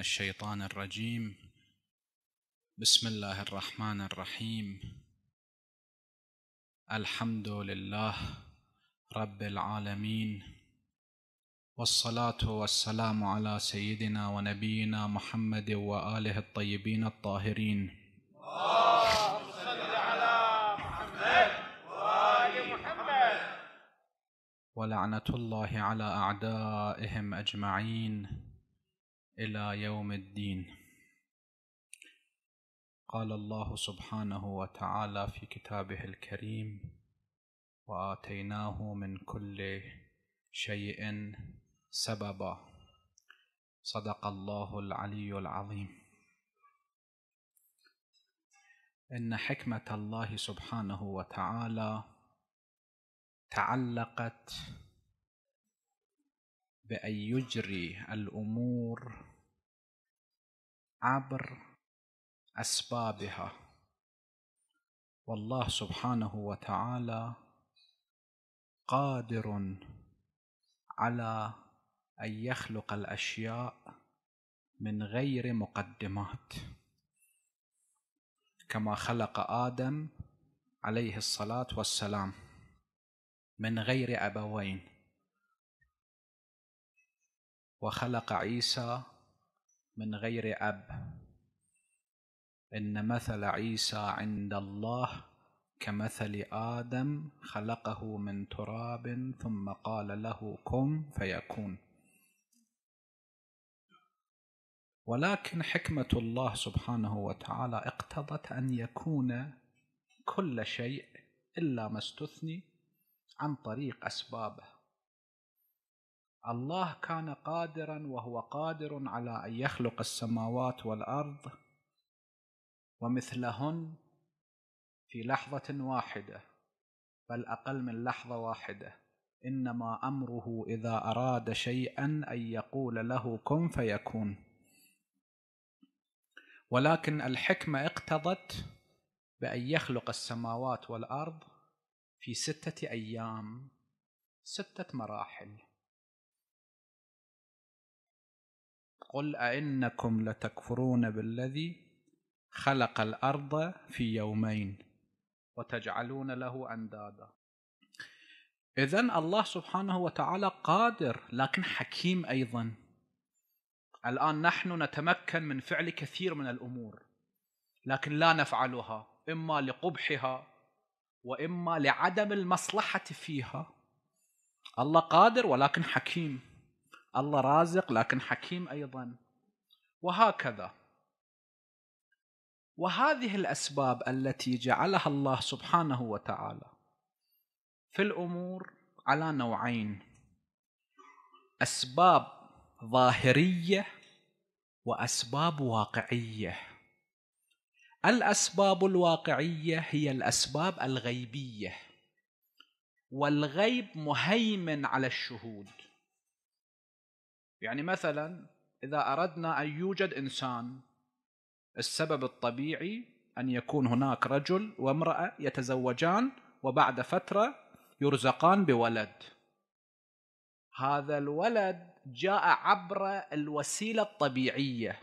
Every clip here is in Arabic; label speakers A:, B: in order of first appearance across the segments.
A: الشيطان الرجيم بسم الله الرحمن الرحيم الحمد لله رب العالمين والصلاه والسلام على سيدنا ونبينا محمد واله الطيبين الطاهرين ولعنه الله على اعدائهم اجمعين إلى يوم الدين قال الله سبحانه وتعالى في كتابه الكريم وآتيناه من كل شيء سببا صدق الله العلي العظيم ان حكمه الله سبحانه وتعالى تعلقت بان يجري الامور عبر اسبابها والله سبحانه وتعالى قادر على ان يخلق الاشياء من غير مقدمات كما خلق ادم عليه الصلاه والسلام من غير ابوين وخلق عيسى من غير أب إن مثل عيسى عند الله كمثل آدم خلقه من تراب ثم قال له كن فيكون ولكن حكمة الله سبحانه وتعالى اقتضت أن يكون كل شيء إلا ما استثني عن طريق أسبابه الله كان قادرا وهو قادر على ان يخلق السماوات والارض ومثلهن في لحظه واحده بل اقل من لحظه واحده انما امره اذا اراد شيئا ان يقول له كن فيكون ولكن الحكمه اقتضت بان يخلق السماوات والارض في سته ايام سته مراحل قل أئنكم لتكفرون بالذي خلق الأرض في يومين وتجعلون له أندادا إذا الله سبحانه وتعالى قادر لكن حكيم أيضا الآن نحن نتمكن من فعل كثير من الأمور لكن لا نفعلها إما لقبحها وإما لعدم المصلحة فيها الله قادر ولكن حكيم الله رازق لكن حكيم ايضا وهكذا وهذه الاسباب التي جعلها الله سبحانه وتعالى في الامور على نوعين اسباب ظاهريه واسباب واقعيه الاسباب الواقعيه هي الاسباب الغيبيه والغيب مهيمن على الشهود يعني مثلا إذا أردنا أن يوجد إنسان السبب الطبيعي أن يكون هناك رجل وامرأة يتزوجان وبعد فترة يرزقان بولد هذا الولد جاء عبر الوسيلة الطبيعية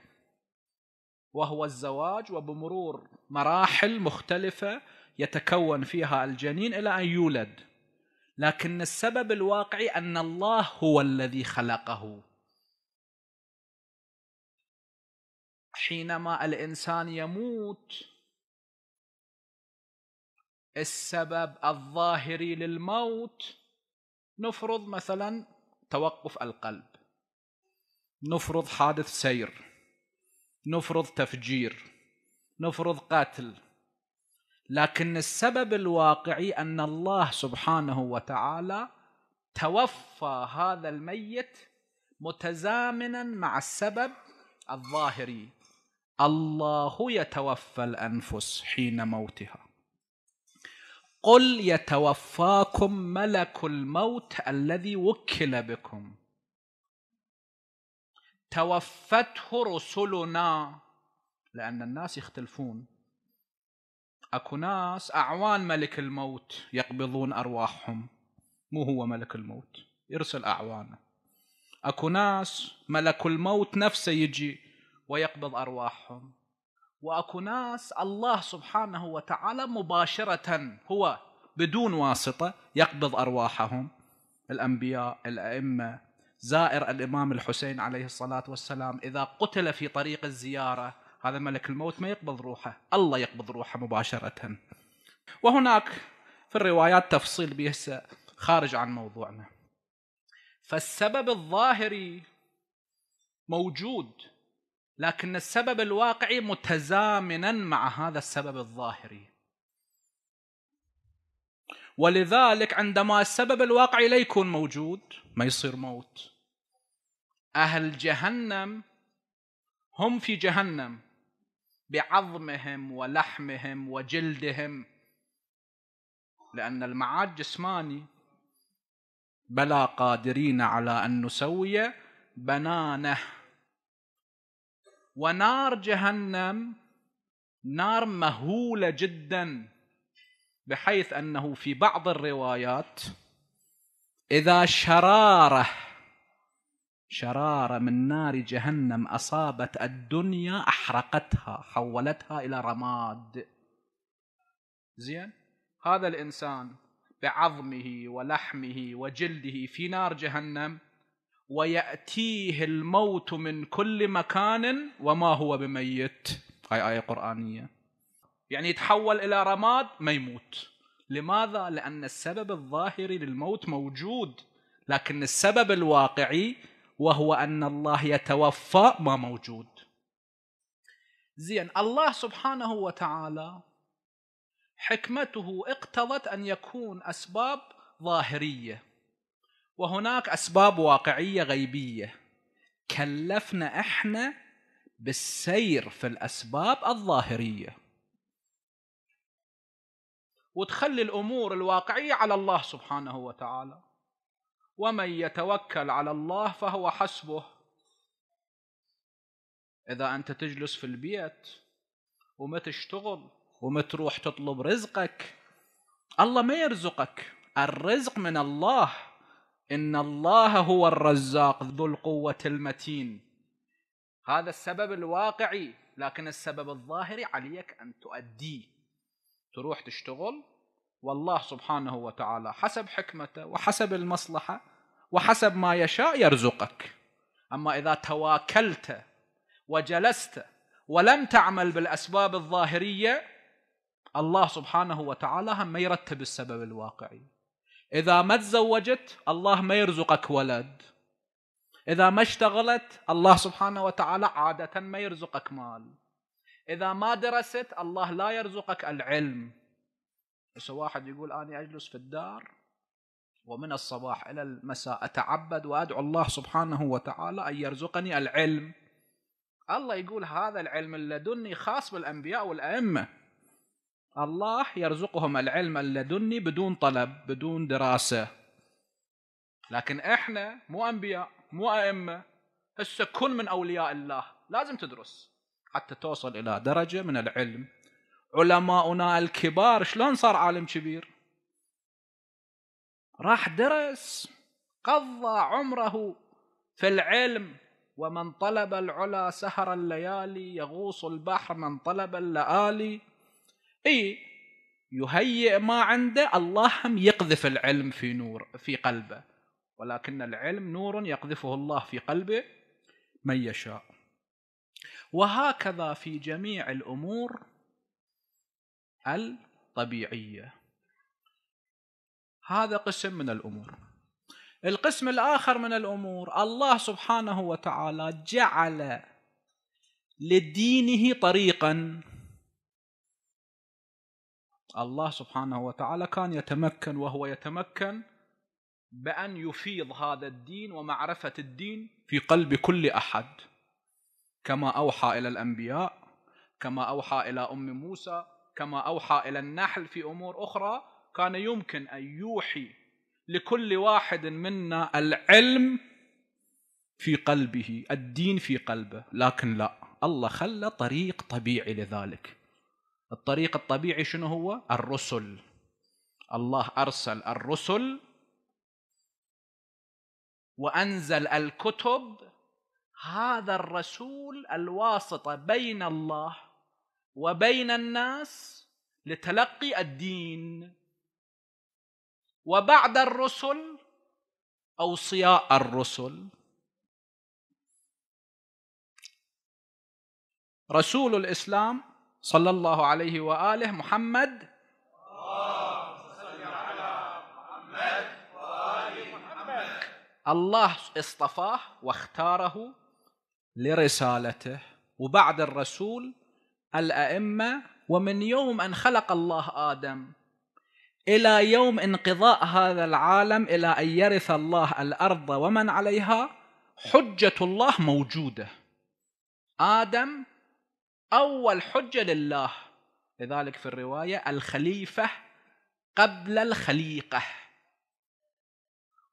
A: وهو الزواج وبمرور مراحل مختلفة يتكون فيها الجنين إلى أن يولد لكن السبب الواقعي أن الله هو الذي خلقه حينما الانسان يموت السبب الظاهري للموت نفرض مثلا توقف القلب نفرض حادث سير نفرض تفجير نفرض قتل لكن السبب الواقعي ان الله سبحانه وتعالى توفى هذا الميت متزامنا مع السبب الظاهري الله يتوفى الانفس حين موتها قل يتوفاكم ملك الموت الذي وكل بكم توفته رسلنا لأن الناس يختلفون أكو ناس أعوان ملك الموت يقبضون أرواحهم مو هو ملك الموت يرسل أعوانه أكو ناس ملك الموت نفسه يجي ويقبض ارواحهم واكو ناس الله سبحانه وتعالى مباشره هو بدون واسطه يقبض ارواحهم الانبياء الائمه زائر الامام الحسين عليه الصلاه والسلام اذا قتل في طريق الزياره هذا ملك الموت ما يقبض روحه الله يقبض روحه مباشره وهناك في الروايات تفصيل بيهسه خارج عن موضوعنا فالسبب الظاهري موجود لكن السبب الواقعي متزامنا مع هذا السبب الظاهري ولذلك عندما السبب الواقعي لا يكون موجود ما يصير موت اهل جهنم هم في جهنم بعظمهم ولحمهم وجلدهم لان المعاد جسماني بلا قادرين على ان نسوي بنانه ونار جهنم نار مهوله جدا بحيث انه في بعض الروايات اذا شراره شراره من نار جهنم اصابت الدنيا احرقتها حولتها الى رماد زين هذا الانسان بعظمه ولحمه وجلده في نار جهنم ويأتيه الموت من كل مكان وما هو بميت هاي آية قرآنية يعني يتحول إلى رماد ما يموت لماذا؟ لأن السبب الظاهري للموت موجود لكن السبب الواقعي وهو أن الله يتوفى ما موجود زين الله سبحانه وتعالى حكمته اقتضت أن يكون أسباب ظاهرية وهناك اسباب واقعيه غيبيه كلفنا احنا بالسير في الاسباب الظاهريه وتخلي الامور الواقعيه على الله سبحانه وتعالى ومن يتوكل على الله فهو حسبه اذا انت تجلس في البيت وما تشتغل وما تروح تطلب رزقك الله ما يرزقك الرزق من الله إن الله هو الرزاق ذو القوة المتين هذا السبب الواقعي لكن السبب الظاهري عليك أن تؤديه تروح تشتغل والله سبحانه وتعالى حسب حكمته وحسب المصلحة وحسب ما يشاء يرزقك أما إذا تواكلت وجلست ولم تعمل بالأسباب الظاهرية الله سبحانه وتعالى هم يرتب السبب الواقعي إذا ما تزوجت الله ما يرزقك ولد إذا ما اشتغلت الله سبحانه وتعالى عادة ما يرزقك مال إذا ما درست الله لا يرزقك العلم بس واحد يقول أنا أجلس في الدار ومن الصباح إلى المساء أتعبد وأدعو الله سبحانه وتعالى أن يرزقني العلم الله يقول هذا العلم اللدني خاص بالأنبياء والأئمة الله يرزقهم العلم اللدني بدون طلب بدون دراسة لكن احنا مو انبياء مو ائمة هسه كل من اولياء الله لازم تدرس حتى توصل الى درجة من العلم علماؤنا الكبار شلون صار عالم كبير راح درس قضى عمره في العلم ومن طلب العلا سهر الليالي يغوص البحر من طلب اللآلي اي يهيئ ما عنده الله هم يقذف العلم في نور في قلبه ولكن العلم نور يقذفه الله في قلبه من يشاء وهكذا في جميع الامور الطبيعيه هذا قسم من الامور القسم الاخر من الامور الله سبحانه وتعالى جعل لدينه طريقا الله سبحانه وتعالى كان يتمكن وهو يتمكن بأن يفيض هذا الدين ومعرفة الدين في قلب كل أحد كما أوحى إلى الأنبياء كما أوحى إلى أم موسى كما أوحى إلى النحل في أمور أخرى كان يمكن أن يوحي لكل واحد منا العلم في قلبه الدين في قلبه لكن لا الله خلى طريق طبيعي لذلك الطريق الطبيعي شنو هو الرسل الله ارسل الرسل وانزل الكتب هذا الرسول الواسطه بين الله وبين الناس لتلقي الدين وبعد الرسل اوصياء الرسل رسول الاسلام صلى الله عليه وآله محمد الله اصطفاه واختاره لرسالته وبعد الرسول الأئمة ومن يوم أن خلق الله آدم إلى يوم انقضاء هذا العالم إلى أن يرث الله الأرض ومن عليها حجة الله موجودة آدم أول حجة لله لذلك في الرواية الخليفة قبل الخليقة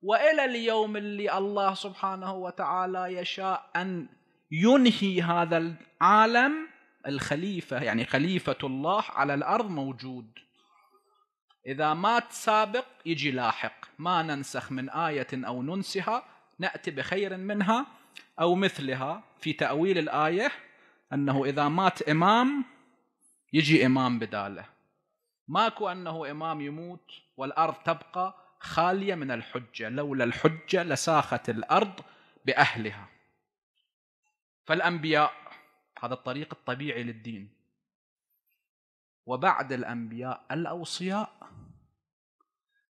A: وإلى اليوم اللي الله سبحانه وتعالى يشاء أن ينهي هذا العالم الخليفة يعني خليفة الله على الأرض موجود إذا مات سابق يجي لاحق ما ننسخ من آية أو ننسها نأتي بخير منها أو مثلها في تأويل الآية انه اذا مات امام يجي امام بداله ماكو انه امام يموت والارض تبقى خاليه من الحجه لولا الحجه لساخت الارض باهلها فالانبياء هذا الطريق الطبيعي للدين وبعد الانبياء الاوصياء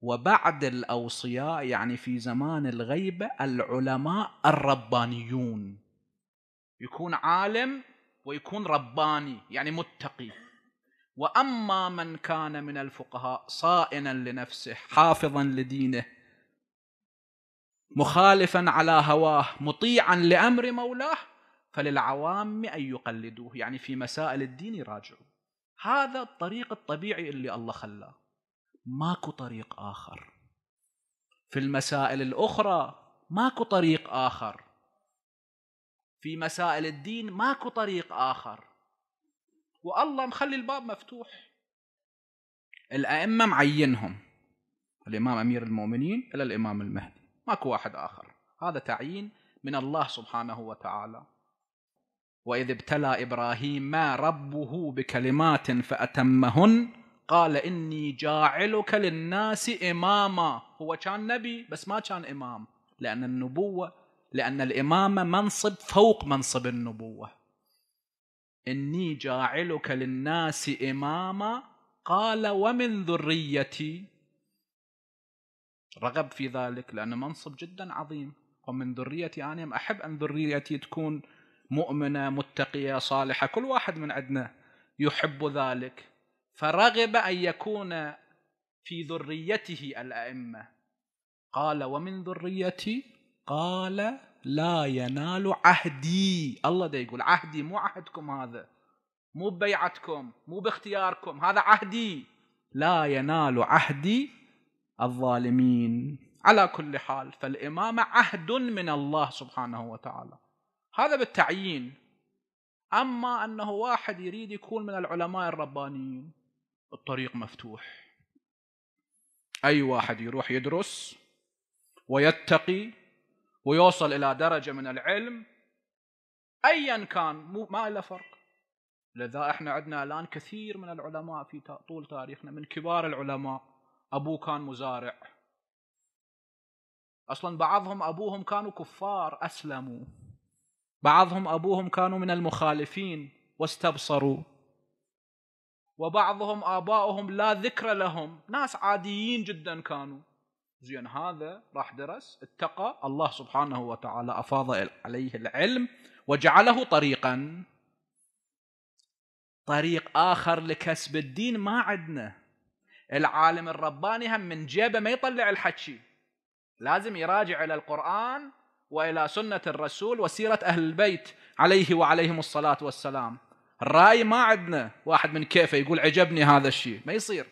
A: وبعد الاوصياء يعني في زمان الغيبه العلماء الربانيون يكون عالم ويكون رباني يعني متقي واما من كان من الفقهاء صائنا لنفسه حافظا لدينه مخالفا على هواه مطيعا لامر مولاه فللعوام ان يقلدوه يعني في مسائل الدين يراجعوا هذا الطريق الطبيعي اللي الله خلاه ماكو طريق اخر في المسائل الاخرى ماكو طريق اخر في مسائل الدين ماكو طريق آخر والله مخلي الباب مفتوح الأئمة معينهم الإمام أمير المؤمنين إلى الإمام المهدي ماكو واحد آخر هذا تعيين من الله سبحانه وتعالى وإذ ابتلى إبراهيم ما ربه بكلمات فأتمهن قال إني جاعلك للناس إماما هو كان نبي بس ما كان إمام لأن النبوة لأن الإمامة منصب فوق منصب النبوة إني جاعلك للناس إماما قال ومن ذريتي رغب في ذلك لأنه منصب جدا عظيم ومن ذريتي أنا أحب أن ذريتي تكون مؤمنة متقية صالحة كل واحد من عندنا يحب ذلك فرغب أن يكون في ذريته الأئمة قال ومن ذريتي قال لا ينال عهدي الله ده يقول عهدي مو عهدكم هذا مو ببيعتكم مو باختياركم هذا عهدي لا ينال عهدي الظالمين على كل حال فالإمامة عهد من الله سبحانه وتعالى هذا بالتعيين أما أنه واحد يريد يكون من العلماء الربانيين الطريق مفتوح أي واحد يروح يدرس ويتقي ويوصل الى درجه من العلم ايا كان مو ما له فرق لذا احنا عندنا الان كثير من العلماء في طول تاريخنا من كبار العلماء ابوه كان مزارع اصلا بعضهم ابوهم كانوا كفار اسلموا بعضهم ابوهم كانوا من المخالفين واستبصروا وبعضهم اباؤهم لا ذكر لهم ناس عاديين جدا كانوا زين هذا راح درس اتقى الله سبحانه وتعالى افاض عليه العلم وجعله طريقا طريق اخر لكسب الدين ما عندنا العالم الرباني هم من جيبه ما يطلع الحكي لازم يراجع الى القران والى سنه الرسول وسيره اهل البيت عليه وعليهم الصلاه والسلام الراي ما عندنا واحد من كيفه يقول عجبني هذا الشيء ما يصير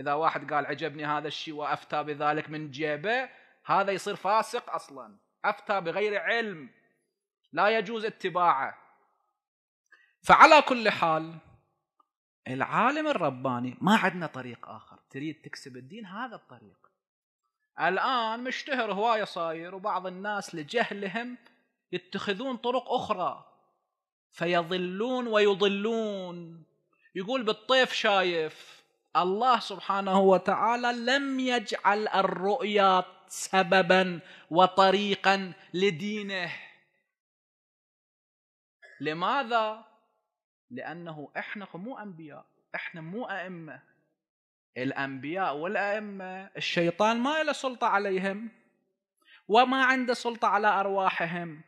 A: إذا واحد قال عجبني هذا الشيء وأفتى بذلك من جيبه هذا يصير فاسق أصلا أفتى بغير علم لا يجوز اتباعه فعلى كل حال العالم الرباني ما عندنا طريق آخر تريد تكسب الدين هذا الطريق الآن مشتهر هواية صاير وبعض الناس لجهلهم يتخذون طرق أخرى فيضلون ويضلون يقول بالطيف شايف الله سبحانه وتعالى لم يجعل الرؤيا سببا وطريقا لدينه لماذا لانه احنا مو انبياء احنا مو ائمه الانبياء والائمه الشيطان ما له سلطه عليهم وما عنده سلطه على ارواحهم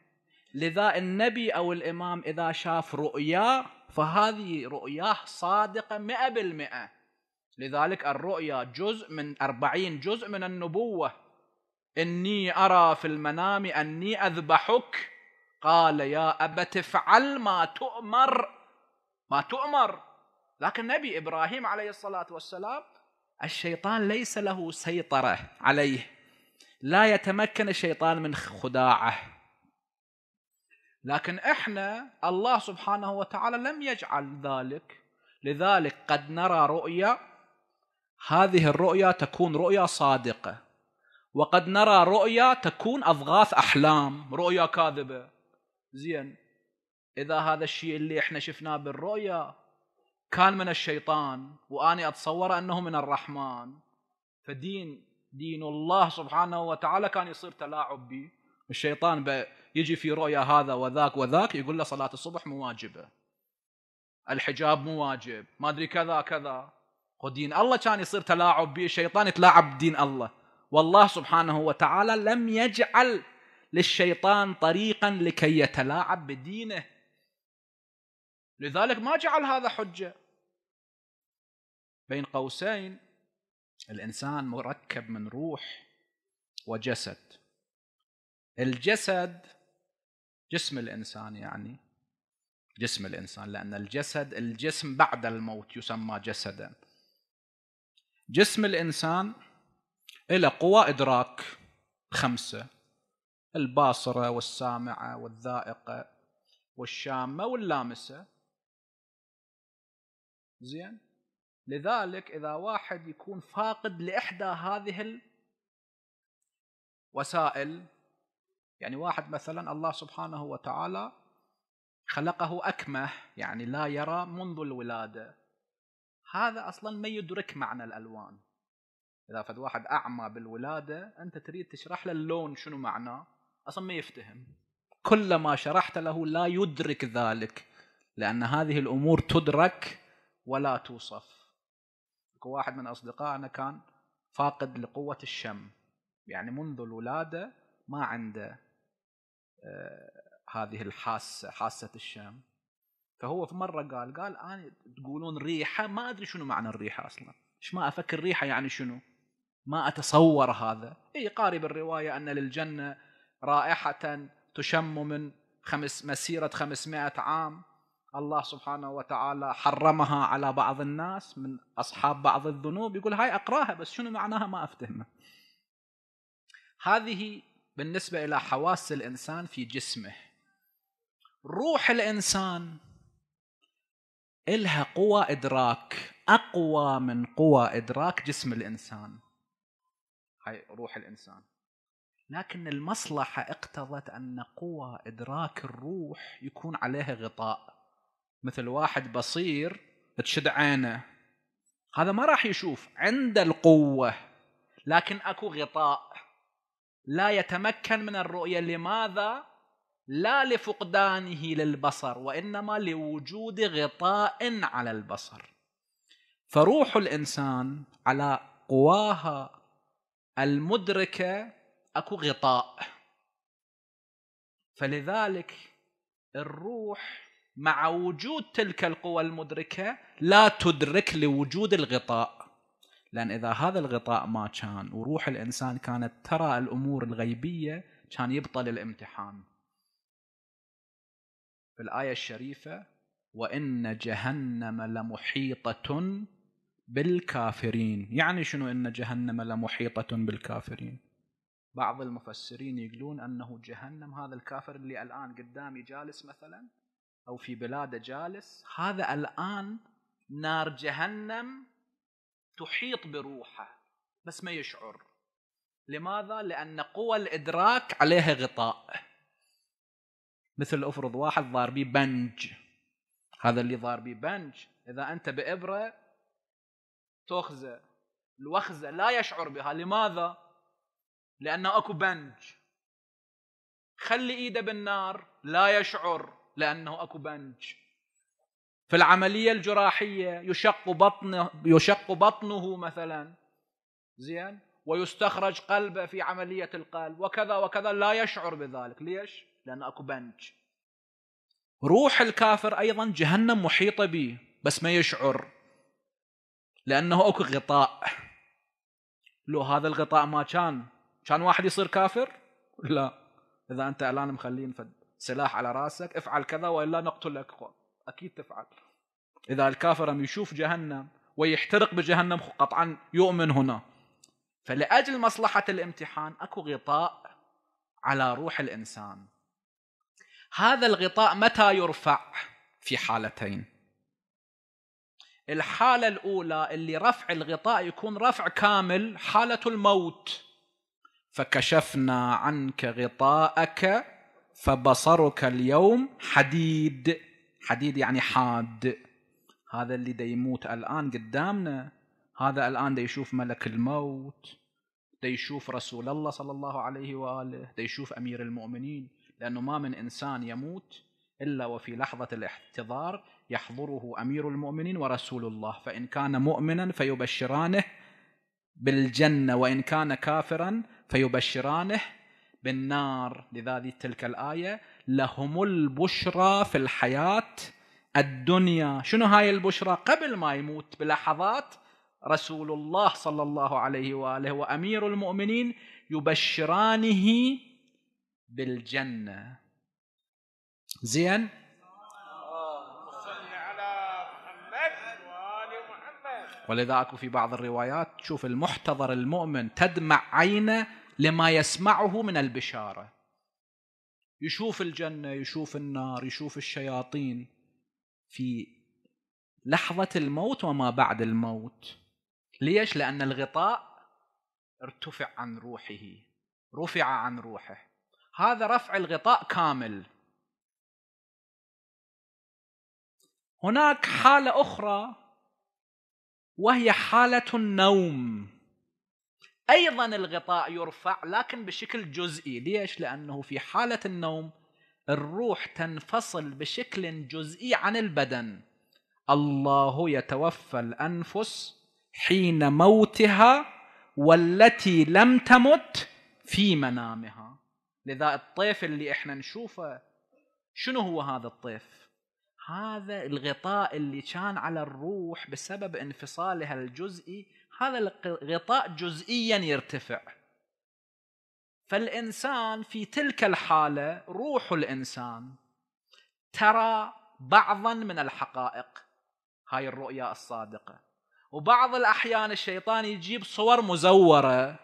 A: لذا النبي او الامام اذا شاف رؤيا فهذه رؤياه صادقه مئة بالمئة لذلك الرؤيا جزء من أربعين جزء من النبوة إني أرى في المنام أني أذبحك قال يا أبت افعل ما تؤمر ما تؤمر لكن نبي إبراهيم عليه الصلاة والسلام الشيطان ليس له سيطرة عليه لا يتمكن الشيطان من خداعه لكن احنا الله سبحانه وتعالى لم يجعل ذلك لذلك قد نرى رؤيا هذه الرؤيا تكون رؤيا صادقه وقد نرى رؤيا تكون اضغاث احلام رؤيا كاذبه زين اذا هذا الشيء اللي احنا شفناه بالرؤيا كان من الشيطان واني اتصور انه من الرحمن فدين دين الله سبحانه وتعالى كان يصير تلاعب به الشيطان يجي في رؤيا هذا وذاك وذاك يقول له صلاه الصبح مو واجبه الحجاب مو واجب ما ادري كذا كذا ودين الله كان يصير تلاعب به الشيطان يتلاعب بدين الله والله سبحانه وتعالى لم يجعل للشيطان طريقا لكي يتلاعب بدينه لذلك ما جعل هذا حجه بين قوسين الانسان مركب من روح وجسد الجسد جسم الانسان يعني جسم الانسان لان الجسد الجسم بعد الموت يسمى جسدا جسم الانسان له قوى ادراك خمسه الباصره والسامعه والذائقه والشامه واللامسه زين لذلك اذا واحد يكون فاقد لاحدى هذه الوسائل يعني واحد مثلا الله سبحانه وتعالى خلقه اكمه يعني لا يرى منذ الولاده هذا اصلا ما يدرك معنى الالوان اذا فد واحد اعمى بالولاده انت تريد تشرح له اللون شنو معناه اصلا ما يفتهم كلما شرحت له لا يدرك ذلك لان هذه الامور تدرك ولا توصف واحد من اصدقائنا كان فاقد لقوه الشم يعني منذ الولاده ما عنده آه، هذه الحاسه حاسه الشم فهو في مره قال قال انا تقولون ريحه ما ادري شنو معنى الريحه اصلا ايش ما افكر ريحه يعني شنو ما اتصور هذا اي قاري بالروايه ان للجنه رائحه تشم من خمس مسيره 500 عام الله سبحانه وتعالى حرمها على بعض الناس من اصحاب بعض الذنوب يقول هاي اقراها بس شنو معناها ما افتهمه هذه بالنسبه الى حواس الانسان في جسمه روح الانسان إلها قوى إدراك أقوى من قوى إدراك جسم الإنسان هاي روح الإنسان لكن المصلحة اقتضت أن قوى إدراك الروح يكون عليها غطاء مثل واحد بصير تشد عينه هذا ما راح يشوف عنده القوة لكن أكو غطاء لا يتمكن من الرؤية لماذا؟ لا لفقدانه للبصر وانما لوجود غطاء على البصر فروح الانسان على قواها المدركه اكو غطاء فلذلك الروح مع وجود تلك القوى المدركه لا تدرك لوجود الغطاء لان اذا هذا الغطاء ما كان وروح الانسان كانت ترى الامور الغيبيه كان يبطل الامتحان في الآية الشريفة وإن جهنم لمحيطة بالكافرين يعني شنو إن جهنم لمحيطة بالكافرين بعض المفسرين يقولون أنه جهنم هذا الكافر اللي الآن قدامي جالس مثلا أو في بلاده جالس هذا الآن نار جهنم تحيط بروحه بس ما يشعر لماذا؟ لأن قوى الإدراك عليها غطاء مثل افرض واحد ضار بنج هذا اللي ضار بنج اذا انت بابره تخزه الوخزه لا يشعر بها لماذا؟ لانه اكو بنج خلي ايده بالنار لا يشعر لانه اكو بنج في العمليه الجراحيه يشق بطنه يشق بطنه مثلا زين ويستخرج قلبه في عمليه القلب وكذا وكذا لا يشعر بذلك ليش؟ لأن أكو بنج روح الكافر أيضا جهنم محيطة به بس ما يشعر لأنه أكو غطاء لو هذا الغطاء ما كان كان واحد يصير كافر لا إذا أنت الآن مخلين سلاح على راسك افعل كذا وإلا نقتلك أكيد تفعل إذا الكافر يشوف جهنم ويحترق بجهنم قطعا يؤمن هنا فلأجل مصلحة الامتحان أكو غطاء على روح الإنسان هذا الغطاء متى يرفع في حالتين الحالة الأولى اللي رفع الغطاء يكون رفع كامل حالة الموت فكشفنا عنك غطاءك فبصرك اليوم حديد حديد يعني حاد هذا اللي دي يموت الآن قدامنا هذا الآن دي يشوف ملك الموت دي يشوف رسول الله صلى الله عليه وآله دي يشوف أمير المؤمنين لأنه ما من إنسان يموت إلا وفي لحظة الاحتضار يحضره أمير المؤمنين ورسول الله فإن كان مؤمنا فيبشرانه بالجنة وإن كان كافرا فيبشرانه بالنار لذلك تلك الآية لهم البشرى في الحياة الدنيا شنو هاي البشرى قبل ما يموت بلحظات رسول الله صلى الله عليه وآله وأمير المؤمنين يبشرانه بالجنة زين ولذا اكو في بعض الروايات تشوف المحتضر المؤمن تدمع عينه لما يسمعه من البشاره يشوف الجنه يشوف النار يشوف الشياطين في لحظه الموت وما بعد الموت ليش لان الغطاء ارتفع عن روحه رفع عن روحه هذا رفع الغطاء كامل هناك حاله اخرى وهي حاله النوم ايضا الغطاء يرفع لكن بشكل جزئي ليش لانه في حاله النوم الروح تنفصل بشكل جزئي عن البدن الله يتوفى الانفس حين موتها والتي لم تمت في منامها لذا الطيف اللي احنا نشوفه شنو هو هذا الطيف؟ هذا الغطاء اللي كان على الروح بسبب انفصالها الجزئي هذا الغطاء جزئيا يرتفع فالانسان في تلك الحاله روح الانسان ترى بعضا من الحقائق هاي الرؤيا الصادقه وبعض الاحيان الشيطان يجيب صور مزوره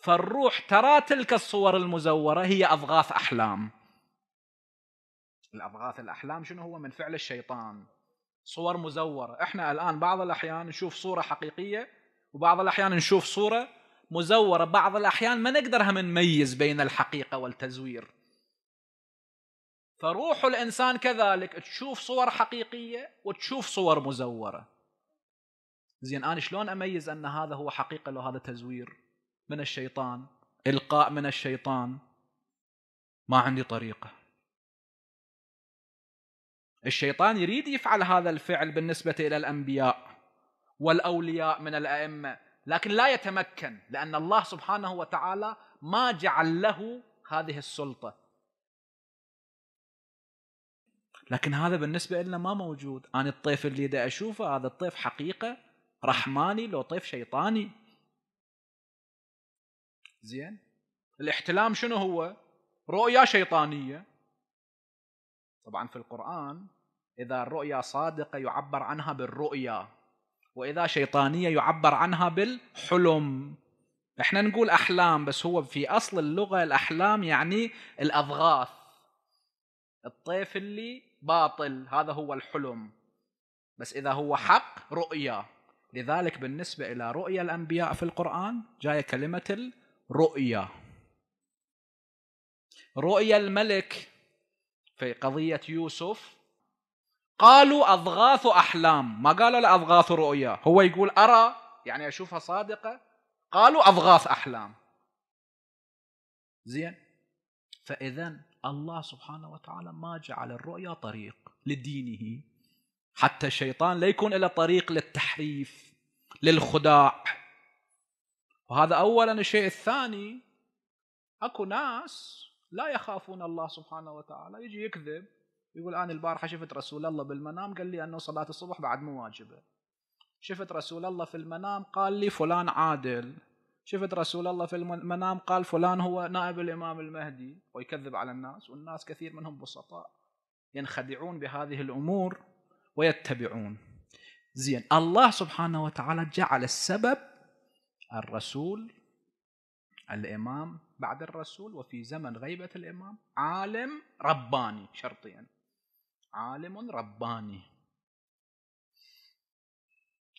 A: فالروح ترى تلك الصور المزوره هي اضغاث احلام الاضغاث الاحلام شنو هو من فعل الشيطان صور مزوره احنا الان بعض الاحيان نشوف صوره حقيقيه وبعض الاحيان نشوف صوره مزوره بعض الاحيان ما نقدر هم نميز بين الحقيقه والتزوير فروح الانسان كذلك تشوف صور حقيقيه وتشوف صور مزوره زين انا شلون اميز ان هذا هو حقيقه لو هذا تزوير من الشيطان إلقاء من الشيطان ما عندي طريقة الشيطان يريد يفعل هذا الفعل بالنسبة إلى الأنبياء والأولياء من الأئمة لكن لا يتمكن لأن الله سبحانه وتعالى ما جعل له هذه السلطة لكن هذا بالنسبة لنا ما موجود أنا الطيف اللي دا أشوفه هذا الطيف حقيقة رحماني لو طيف شيطاني زين الاحتلام شنو هو رؤيا شيطانيه طبعا في القران اذا الرؤيا صادقه يعبر عنها بالرؤيا واذا شيطانيه يعبر عنها بالحلم احنا نقول احلام بس هو في اصل اللغه الاحلام يعني الاضغاث الطيف اللي باطل هذا هو الحلم بس اذا هو حق رؤيا لذلك بالنسبه الى رؤيا الانبياء في القران جايه كلمه رؤية رؤيا الملك في قضية يوسف قالوا أضغاث أحلام ما قالوا لا أضغاث رؤيا هو يقول أرى يعني أشوفها صادقة قالوا أضغاث أحلام زين فإذا الله سبحانه وتعالى ما جعل الرؤيا طريق لدينه حتى الشيطان لا يكون إلى طريق للتحريف للخداع وهذا اولا الشيء الثاني اكو ناس لا يخافون الله سبحانه وتعالى يجي يكذب يقول انا البارحه شفت رسول الله بالمنام قال لي انه صلاه الصبح بعد مو واجبه شفت رسول الله في المنام قال لي فلان عادل شفت رسول الله في المنام قال فلان هو نائب الامام المهدي ويكذب على الناس والناس كثير منهم بسطاء ينخدعون بهذه الامور ويتبعون زين الله سبحانه وتعالى جعل السبب الرسول الإمام بعد الرسول وفي زمن غيبة الإمام عالم رباني شرطيا عالم رباني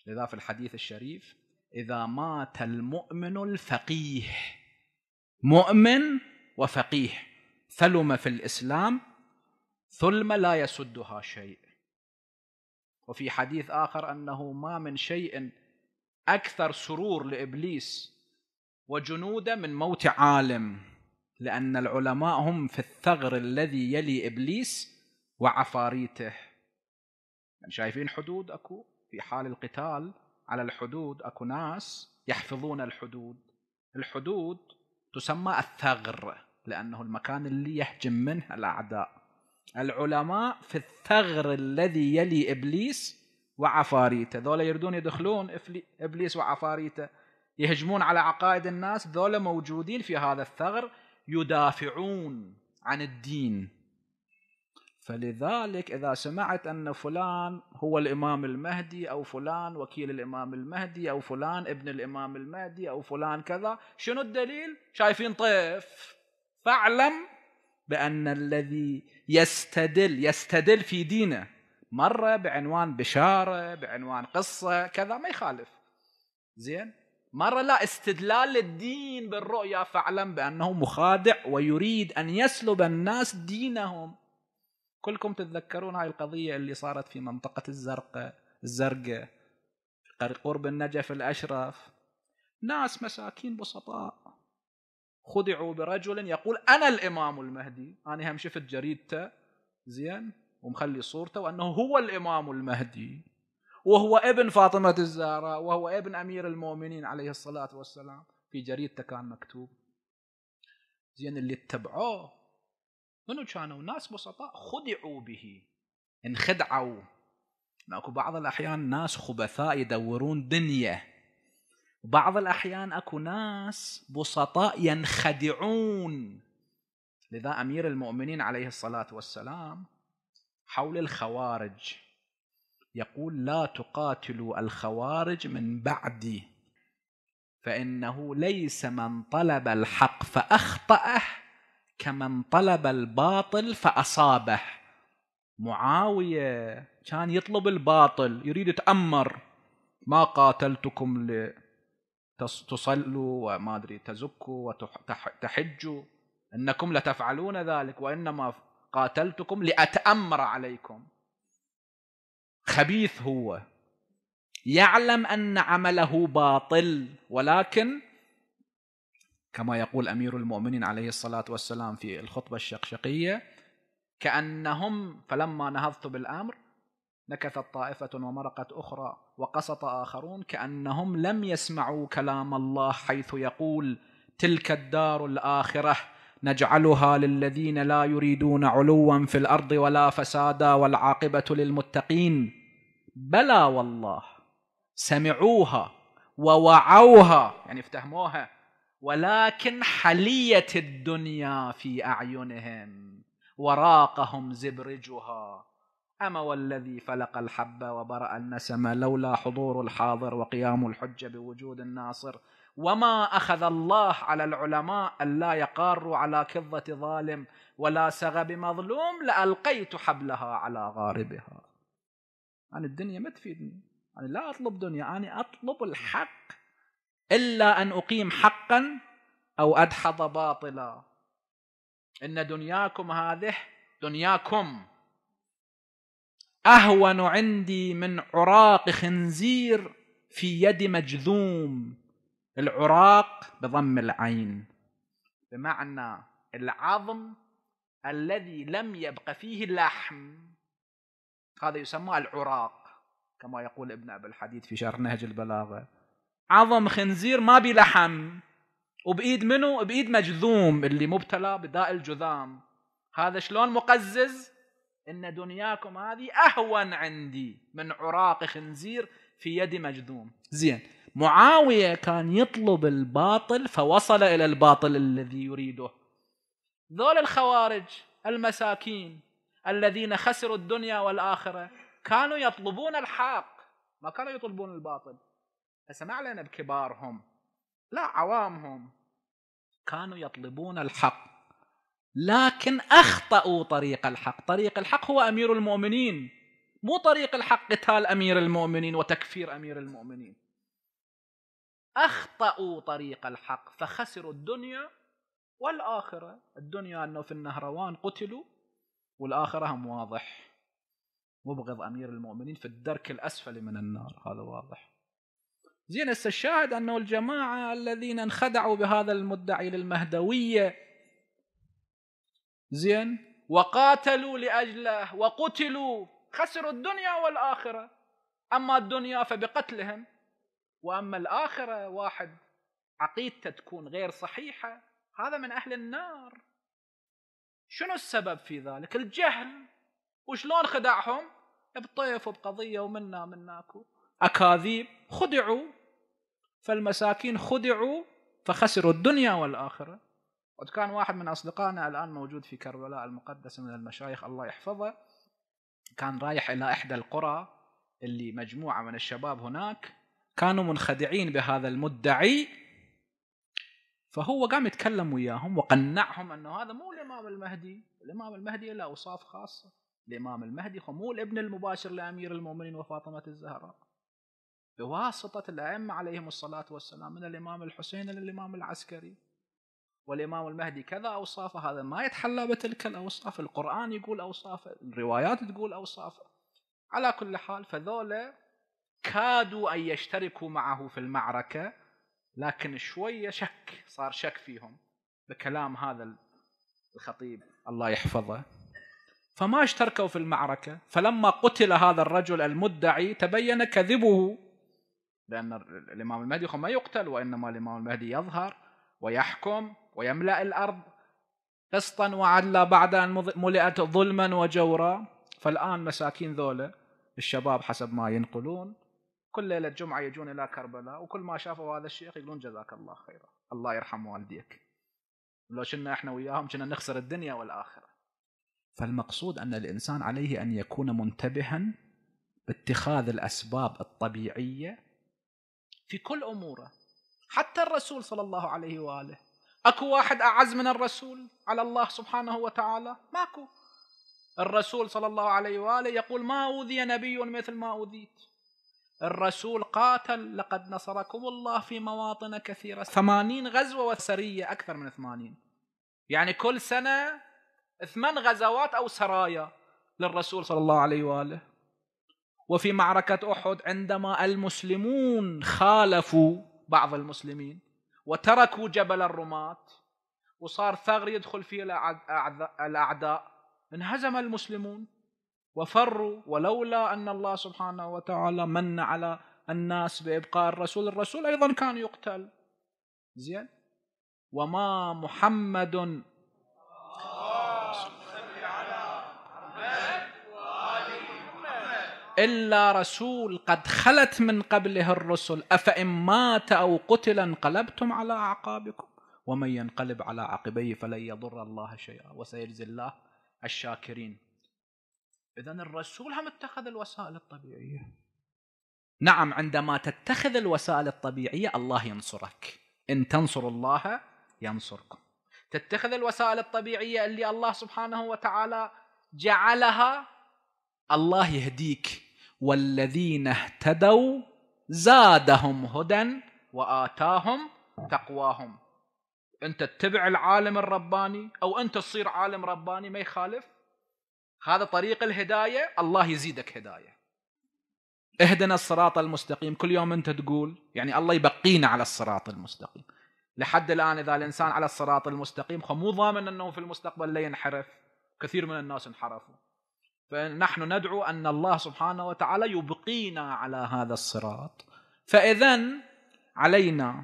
A: لذا في الحديث الشريف إذا مات المؤمن الفقيه مؤمن وفقيه ثلم في الإسلام ثلم لا يسدها شيء وفي حديث آخر أنه ما من شيء اكثر سرور لابليس وجنوده من موت عالم لان العلماء هم في الثغر الذي يلي ابليس وعفاريته يعني شايفين حدود اكو في حال القتال على الحدود اكو ناس يحفظون الحدود الحدود تسمى الثغر لانه المكان اللي يهجم منه الاعداء العلماء في الثغر الذي يلي ابليس وعفاريته ذولا يردون يدخلون إبليس وعفاريته يهجمون على عقائد الناس ذولا موجودين في هذا الثغر يدافعون عن الدين فلذلك إذا سمعت أن فلان هو الإمام المهدي أو فلان وكيل الإمام المهدي أو فلان ابن الإمام المهدي أو فلان كذا شنو الدليل؟ شايفين طيف فاعلم بأن الذي يستدل يستدل في دينه مره بعنوان بشاره بعنوان قصه كذا ما يخالف زين مره لا استدلال الدين بالرؤيا فاعلم بانه مخادع ويريد ان يسلب الناس دينهم كلكم تتذكرون هاي القضيه اللي صارت في منطقه الزرقاء الزرقاء قرب النجف الاشرف ناس مساكين بسطاء خدعوا برجل يقول انا الامام المهدي انا هم شفت جريدته زين ومخلي صورته وانه هو الامام المهدي وهو ابن فاطمه الزهراء وهو ابن امير المؤمنين عليه الصلاه والسلام في جريدته كان مكتوب زين اللي اتبعوه منو كانوا ناس بسطاء خدعوا به انخدعوا اكو بعض الاحيان ناس خبثاء يدورون دنيا بعض الاحيان اكو ناس بسطاء ينخدعون لذا امير المؤمنين عليه الصلاه والسلام حول الخوارج يقول لا تقاتلوا الخوارج من بعدي فإنه ليس من طلب الحق فأخطأه كمن طلب الباطل فأصابه معاوية كان يطلب الباطل يريد يتأمر ما قاتلتكم لتصلوا وما ادري تزكوا وتحجوا انكم لتفعلون ذلك وانما قاتلتكم لأتأمر عليكم خبيث هو يعلم أن عمله باطل ولكن كما يقول أمير المؤمنين عليه الصلاة والسلام في الخطبة الشقشقية كأنهم فلما نهضت بالأمر نكثت طائفة ومرقت أخرى وقسط آخرون كأنهم لم يسمعوا كلام الله حيث يقول تلك الدار الآخرة نجعلها للذين لا يريدون علوا في الارض ولا فسادا والعاقبه للمتقين بلى والله سمعوها ووعوها يعني افتهموها ولكن حليت الدنيا في اعينهم وراقهم زبرجها أما والذي فلق الحب وبرأ النسمه لولا حضور الحاضر وقيام الحجة بوجود الناصر وما اخذ الله على العلماء الا يقاروا على كظه ظالم ولا سغب مظلوم لالقيت حبلها على غاربها عن الدنيا ما تفيدني أنا لا أطلب دنيا أنا أطلب الحق إلا أن أقيم حقا أو أدحض باطلا إن دنياكم هذه دنياكم أهون عندي من عراق خنزير في يد مجذوم العراق بضم العين بمعنى العظم الذي لم يبق فيه لحم هذا يسمى العراق كما يقول ابن ابي الحديد في شرح نهج البلاغه عظم خنزير ما بلحم وبايد منو بايد مجذوم اللي مبتلى بداء الجذام هذا شلون مقزز ان دنياكم هذه اهون عندي من عراق خنزير في يد مجذوم زين معاوية كان يطلب الباطل فوصل إلى الباطل الذي يريده ذول الخوارج المساكين الذين خسروا الدنيا والآخرة كانوا يطلبون الحق ما كانوا يطلبون الباطل هسه ما علينا بكبارهم لا عوامهم كانوا يطلبون الحق لكن اخطاوا طريق الحق طريق الحق هو امير المؤمنين مو طريق الحق قتال امير المؤمنين وتكفير امير المؤمنين أخطأوا طريق الحق فخسروا الدنيا والآخرة الدنيا أنه في النهروان قتلوا والآخرة هم واضح مبغض أمير المؤمنين في الدرك الأسفل من النار هذا واضح زين الشاهد أنه الجماعة الذين انخدعوا بهذا المدعي للمهدوية زين وقاتلوا لأجله وقتلوا خسروا الدنيا والآخرة أما الدنيا فبقتلهم واما الاخره واحد عقيدته تكون غير صحيحه هذا من اهل النار شنو السبب في ذلك الجهل وشلون خدعهم بطيف وبقضيه ومنا مناكو اكاذيب خدعوا فالمساكين خدعوا فخسروا الدنيا والاخره وكان كان واحد من اصدقائنا الان موجود في كربلاء المقدسه من المشايخ الله يحفظه كان رايح الى احدى القرى اللي مجموعه من الشباب هناك كانوا منخدعين بهذا المدعي فهو قام يتكلم وياهم وقنعهم انه هذا مو الامام المهدي، الامام المهدي له اوصاف خاصه، الامام المهدي هو مو الابن المباشر لامير المؤمنين وفاطمه الزهراء. بواسطه الائمه عليهم الصلاه والسلام من الامام الحسين الى الامام العسكري. والامام المهدي كذا اوصافه هذا ما يتحلى بتلك الاوصاف، القران يقول اوصافه، الروايات تقول اوصافه. على كل حال فذولا كادوا أن يشتركوا معه في المعركة لكن شوية شك صار شك فيهم بكلام هذا الخطيب الله يحفظه فما اشتركوا في المعركة فلما قتل هذا الرجل المدعي تبين كذبه لأن الإمام المهدي ما يقتل وإنما الإمام المهدي يظهر ويحكم ويملأ الأرض قسطا وعدلا بعد أن ملئت ظلما وجورا فالآن مساكين ذولا الشباب حسب ما ينقلون كل ليله جمعه يجون الى كربلاء وكل ما شافوا هذا الشيخ يقولون جزاك الله خيرا الله يرحم والديك لو شلنا احنا وياهم كنا نخسر الدنيا والاخره فالمقصود ان الانسان عليه ان يكون منتبها باتخاذ الاسباب الطبيعيه في كل اموره حتى الرسول صلى الله عليه واله اكو واحد اعز من الرسول على الله سبحانه وتعالى ماكو الرسول صلى الله عليه واله يقول ما اوذي نبي مثل ما اوذيت الرسول قاتل لقد نصركم الله في مواطن كثيرة ثمانين غزوة وسرية أكثر من ثمانين يعني كل سنة ثمان غزوات أو سرايا للرسول صلى الله عليه وآله وفي معركة أحد عندما المسلمون خالفوا بعض المسلمين وتركوا جبل الرماة وصار ثغر يدخل فيه الأعداء انهزم المسلمون وفروا ولولا أن الله سبحانه وتعالى من على الناس بإبقاء الرسول الرسول أيضا كان يقتل زين وما محمد إلا رسول قد خلت من قبله الرسل أفإن مات أو قتل انقلبتم على أعقابكم ومن ينقلب على عقبيه فلن يضر الله شيئا وسيجزي الله الشاكرين إذا الرسول هم اتخذ الوسائل الطبيعية نعم عندما تتخذ الوسائل الطبيعية الله ينصرك إن تنصر الله ينصركم تتخذ الوسائل الطبيعية اللي الله سبحانه وتعالى جعلها الله يهديك والذين اهتدوا زادهم هدى وآتاهم تقواهم أنت تتبع العالم الرباني أو أنت تصير عالم رباني ما يخالف هذا طريق الهداية الله يزيدك هداية اهدنا الصراط المستقيم كل يوم أنت تقول يعني الله يبقينا على الصراط المستقيم لحد الآن إذا الإنسان على الصراط المستقيم مو ضامن أنه في المستقبل لا ينحرف كثير من الناس انحرفوا فنحن ندعو أن الله سبحانه وتعالى يبقينا على هذا الصراط فإذا علينا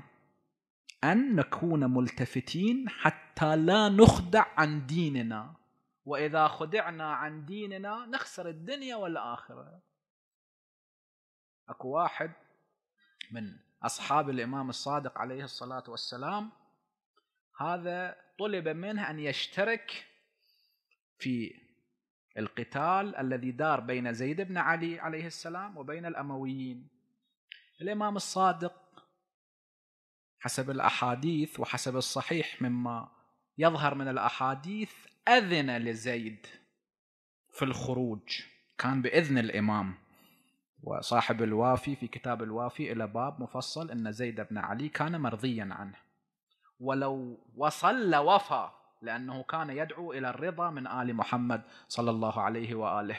A: أن نكون ملتفتين حتى لا نخدع عن ديننا واذا خدعنا عن ديننا نخسر الدنيا والاخره اكو واحد من اصحاب الامام الصادق عليه الصلاه والسلام هذا طلب منه ان يشترك في القتال الذي دار بين زيد بن علي عليه السلام وبين الامويين الامام الصادق حسب الاحاديث وحسب الصحيح مما يظهر من الاحاديث أذن لزيد في الخروج كان بإذن الإمام وصاحب الوافي في كتاب الوافي إلى باب مفصل أن زيد بن علي كان مرضيا عنه ولو وصل وفى لأنه كان يدعو إلى الرضا من آل محمد صلى الله عليه وآله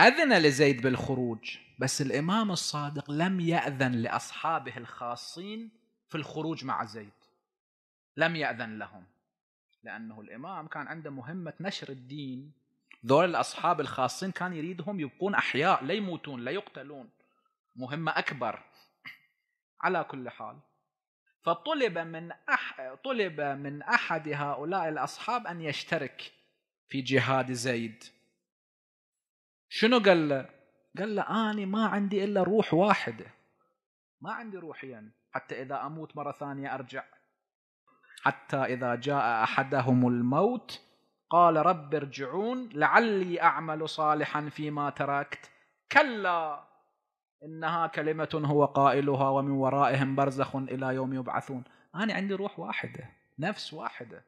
A: أذن لزيد بالخروج بس الإمام الصادق لم يأذن لأصحابه الخاصين في الخروج مع زيد لم يأذن لهم لأنه الإمام كان عنده مهمة نشر الدين ذول الأصحاب الخاصين كان يريدهم يبقون أحياء لا يموتون لا يقتلون مهمة أكبر على كل حال فطلب من أح... طلب من أحد هؤلاء الأصحاب أن يشترك في جهاد زيد شنو قال له قال له أنا ما عندي إلا روح واحدة ما عندي روحين يعني حتى إذا أموت مرة ثانية أرجع حتى إذا جاء أحدهم الموت قال رب ارجعون لعلي أعمل صالحا فيما تركت كلا إنها كلمة هو قائلها ومن ورائهم برزخ إلى يوم يبعثون أنا عندي روح واحدة نفس واحدة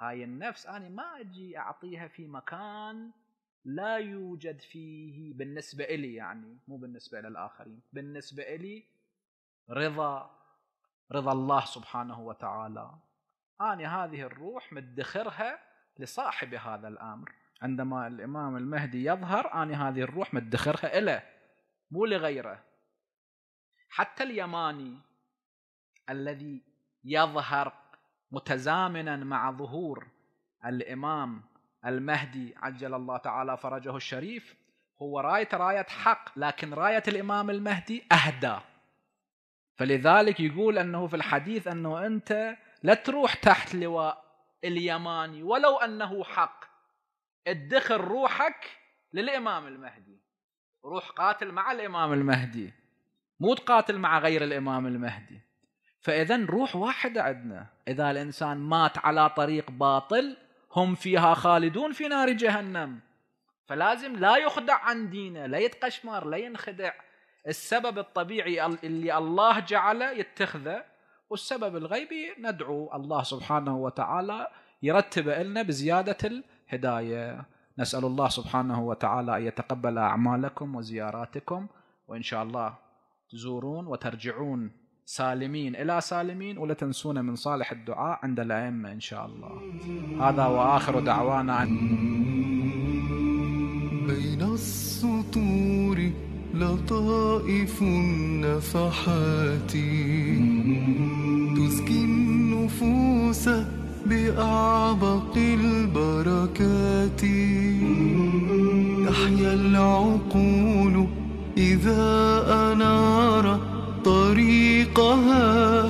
A: هاي النفس أنا ما أجي أعطيها في مكان لا يوجد فيه بالنسبة إلي يعني مو بالنسبة للآخرين بالنسبة إلي رضا رضا الله سبحانه وتعالى أنا هذه الروح مدخرها لصاحب هذا الأمر عندما الإمام المهدي يظهر أنا هذه الروح مدخرها إله مو لغيره حتى اليماني الذي يظهر متزامنا مع ظهور الإمام المهدي عجل الله تعالى فرجه الشريف هو راية راية حق لكن راية الإمام المهدي أهدى فلذلك يقول أنه في الحديث أنه أنت لا تروح تحت لواء اليماني ولو أنه حق ادخر روحك للإمام المهدي روح قاتل مع الإمام المهدي مو تقاتل مع غير الإمام المهدي فإذا روح واحدة عندنا إذا الإنسان مات على طريق باطل هم فيها خالدون في نار جهنم فلازم لا يخدع عن دينه لا يتقشمر لا ينخدع السبب الطبيعي اللي الله جعله يتخذه والسبب الغيبي ندعو الله سبحانه وتعالى يرتب لنا بزيادة الهداية نسأل الله سبحانه وتعالى أن يتقبل أعمالكم وزياراتكم وإن شاء الله تزورون وترجعون سالمين إلى سالمين ولا تنسونا من صالح الدعاء عند الأئمة إن شاء الله هذا وآخر دعوانا عن بين السطور
B: لطائف النفحات تزكي النفوس بأعبق البركات تحيا العقول إذا أنار طريق قهار